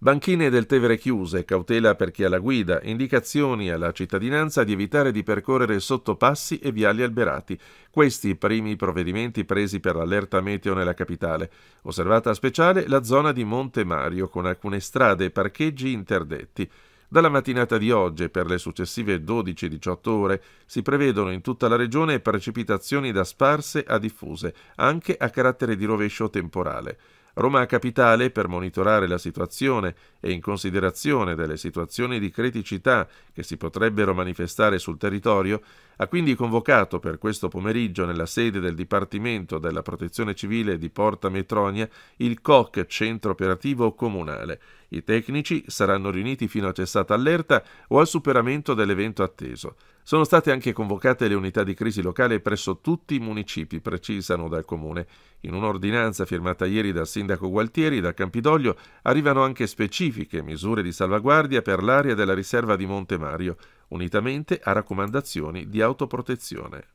Banchine del Tevere chiuse, cautela per chi ha la guida, indicazioni alla cittadinanza di evitare di percorrere sottopassi e viali alberati. Questi i primi provvedimenti presi per l'allerta meteo nella capitale. Osservata speciale la zona di Monte Mario con alcune strade e parcheggi interdetti. Dalla mattinata di oggi e per le successive 12-18 ore si prevedono in tutta la regione precipitazioni da sparse a diffuse, anche a carattere di rovescio temporale. Roma Capitale, per monitorare la situazione e in considerazione delle situazioni di criticità che si potrebbero manifestare sul territorio, ha quindi convocato per questo pomeriggio nella sede del Dipartimento della Protezione Civile di Porta Metronia il COC Centro Operativo Comunale. I tecnici saranno riuniti fino a cessata allerta o al superamento dell'evento atteso. Sono state anche convocate le unità di crisi locale presso tutti i municipi, precisano dal Comune. In un'ordinanza firmata ieri dal sindaco Gualtieri da Campidoglio arrivano anche specifiche misure di salvaguardia per l'area della riserva di Monte Mario, unitamente a raccomandazioni di autoprotezione.